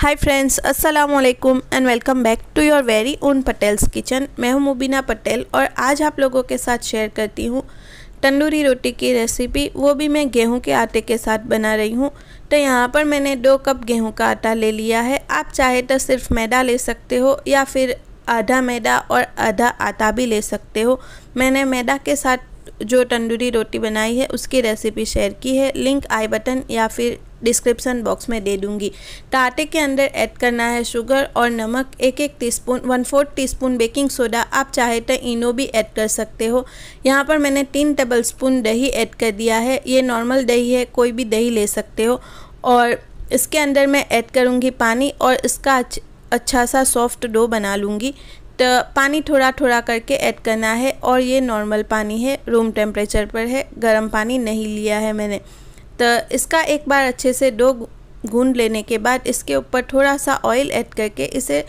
हाय friends अस्सलाम वालेकुम and welcome back to your very own Patel's kitchen मैं हूं मुबीना पटेल और आज आप लोगों के साथ शेयर करती हूं तंदूरी रोटी की रेसिपी वो भी मैं गेहूं के आटे के साथ बना रही हूं तो यहां पर मैंने दो कप गेहूं का आटा ले लिया है आप चाहे तो सिर्फ मैदा ले सकते हो या फिर आधा मैदा और आधा आटा भी ले सकते हो मैंने मैदा के साथ जो तंदूरी रोटी बनाई है उसकी रेसिपी शेयर की है लिंक आई बटन या फिर डिस्क्रिप्सन बॉक्स में दे दूंगी आटे के अंदर ऐड करना है शुगर और नमक एक एक teaspoon one fourth spoon baking soda आप चाहे तो इनो भी ऐड कर सकते हो यहाँ पर मैंने तीन टेबल स्पून दही ऐड कर दिया है ये नॉर्मल दही है कोई भी दही ले सकते हो और इसके अंदर मैं ऐड करूँगी पानी और इसका अच्छा सा सॉफ्ट डो बना लूँगी तो पानी थोड़ा थोड़ा करके ऐड करना है और ये नॉर्मल पानी है रूम टेम्परेचर पर है गर्म पानी नहीं लिया है मैंने तो इसका एक बार अच्छे से डो गूंद लेने के बाद इसके ऊपर थोड़ा सा ऑयल ऐड करके इसे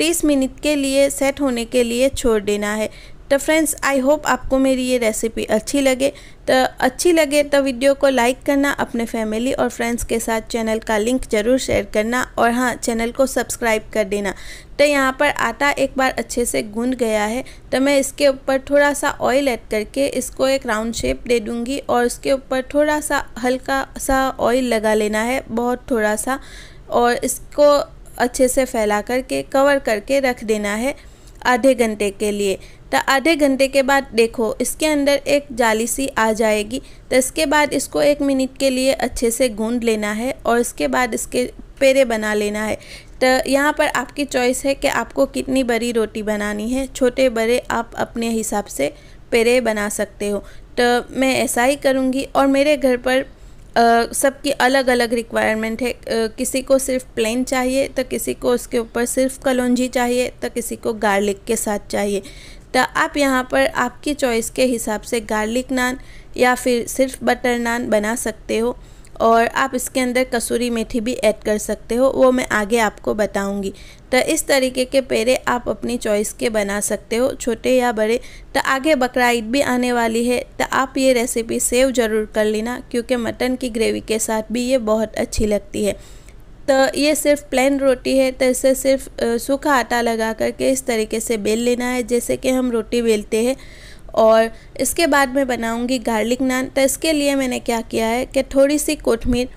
30 मिनट के लिए सेट होने के लिए छोड़ देना है तो फ्रेंड्स आई होप आपको मेरी ये रेसिपी अच्छी लगे तो अच्छी लगे तो वीडियो को लाइक करना अपने फैमिली और फ्रेंड्स के साथ चैनल का लिंक ज़रूर शेयर करना और हाँ चैनल को सब्सक्राइब कर देना तो यहाँ पर आटा एक बार अच्छे से गूंद गया है तो मैं इसके ऊपर थोड़ा सा ऑयल ऐड करके इसको एक राउंड शेप दे दूँगी और उसके ऊपर थोड़ा सा हल्का सा ऑयल लगा लेना है बहुत थोड़ा सा और इसको अच्छे से फैला करके कवर करके रख देना है आधे घंटे के लिए तो आधे घंटे के बाद देखो इसके अंदर एक जाली सी आ जाएगी तो इसके बाद इसको एक मिनट के लिए अच्छे से गूंद लेना है और इसके बाद इसके पेड़े बना लेना है तो यहाँ पर आपकी चॉइस है कि आपको कितनी बड़ी रोटी बनानी है छोटे बड़े आप अपने हिसाब से पेड़े बना सकते हो तो मैं ऐसा ही करूँगी और मेरे घर पर सबकी अलग अलग रिक्वायरमेंट है आ, किसी को सिर्फ प्लेन चाहिए तो किसी को उसके ऊपर सिर्फ कलौजी चाहिए तो किसी को गार्लिक के साथ चाहिए तो आप यहाँ पर आपकी चॉइस के हिसाब से गार्लिक नान या फिर सिर्फ बटर नान बना सकते हो और आप इसके अंदर कसूरी मेथी भी ऐड कर सकते हो वो मैं आगे आपको बताऊंगी तो इस तरीके के पेड़े आप अपनी चॉइस के बना सकते हो छोटे या बड़े तो आगे बकरा ईद भी आने वाली है तो आप ये रेसिपी सेव ज़रूर कर लेना क्योंकि मटन की ग्रेवी के साथ भी ये बहुत अच्छी लगती है तो ये सिर्फ प्लेन रोटी है तो इसे सिर्फ सूखा आटा लगा करके इस तरीके से बेल लेना है जैसे कि हम रोटी बेलते हैं और इसके बाद मैं बनाऊंगी गार्लिक नान तो इसके लिए मैंने क्या किया है कि थोड़ी सी कोठमीर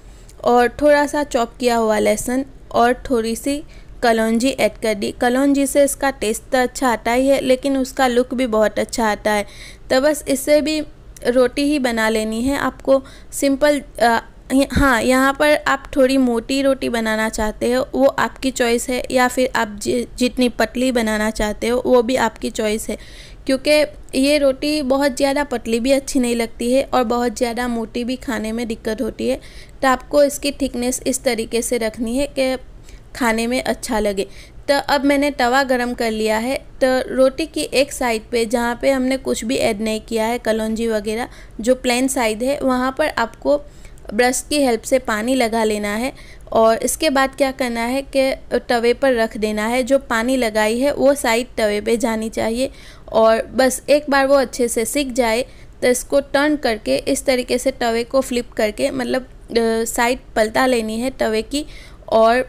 और थोड़ा सा चॉप किया हुआ लहसुन और थोड़ी सी कलौजी ऐड कर दी कलौजी से इसका टेस्ट तो अच्छा आता ही है लेकिन उसका लुक भी बहुत अच्छा आता है तो बस इससे भी रोटी ही बना लेनी है आपको सिंपल हाँ यहाँ पर आप थोड़ी मोटी रोटी बनाना चाहते हो वो आपकी चॉइस है या फिर आप जितनी पतली बनाना चाहते हो वो भी आपकी चॉइस है क्योंकि ये रोटी बहुत ज़्यादा पतली भी अच्छी नहीं लगती है और बहुत ज़्यादा मोटी भी खाने में दिक्कत होती है तो आपको इसकी थिकनेस इस तरीके से रखनी है कि खाने में अच्छा लगे तो अब मैंने तवा गरम कर लिया है तो रोटी की एक साइड पे जहाँ पे हमने कुछ भी ऐड नहीं किया है कलौजी वगैरह जो प्लेन साइड है वहाँ पर आपको ब्रश की हेल्प से पानी लगा लेना है और इसके बाद क्या करना है कि तवे पर रख देना है जो पानी लगाई है वो साइड तवे पे जानी चाहिए और बस एक बार वो अच्छे से सीख जाए तो इसको टर्न करके इस तरीके से तवे को फ्लिप करके मतलब साइड पलटा लेनी है तवे की और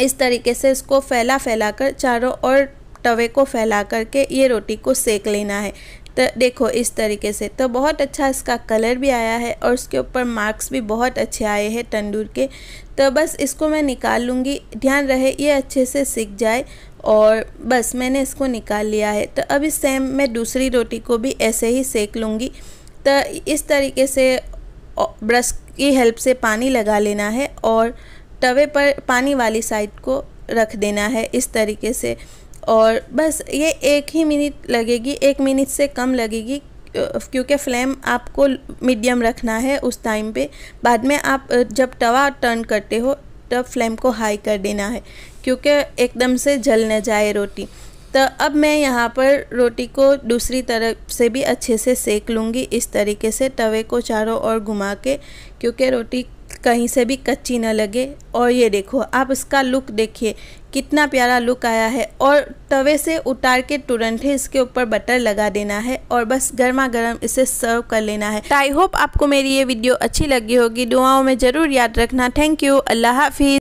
इस तरीके से इसको फैला फैला कर चारों और तवे को फैला करके ये रोटी को सेक लेना है तो देखो इस तरीके से तो बहुत अच्छा इसका कलर भी आया है और उसके ऊपर मार्क्स भी बहुत अच्छे आए हैं तंदूर के तो बस इसको मैं निकाल लूँगी ध्यान रहे ये अच्छे से सीख जाए और बस मैंने इसको निकाल लिया है तो अभी सेम मैं दूसरी रोटी को भी ऐसे ही सेक लूँगी तो इस तरीके से ब्रश की हेल्प से पानी लगा लेना है और तवे पर पानी वाली साइड को रख देना है इस तरीके से और बस ये एक ही मिनट लगेगी एक मिनट से कम लगेगी क्योंकि फ्लेम आपको मीडियम रखना है उस टाइम पे बाद में आप जब तवा टर्न करते हो तब फ्लेम को हाई कर देना है क्योंकि एकदम से जल न जाए रोटी तो अब मैं यहाँ पर रोटी को दूसरी तरफ से भी अच्छे से सेक लूँगी इस तरीके से तवे को चारों ओर घुमा के क्योंकि रोटी कहीं से भी कच्ची ना लगे और ये देखो आप इसका लुक देखिए कितना प्यारा लुक आया है और तवे से उतार के तुरंत ही इसके ऊपर बटर लगा देना है और बस गर्मा गर्म इसे सर्व कर लेना है आई होप आपको मेरी ये वीडियो अच्छी लगी होगी दुआओं में ज़रूर याद रखना थैंक यू अल्लाह हाफिज़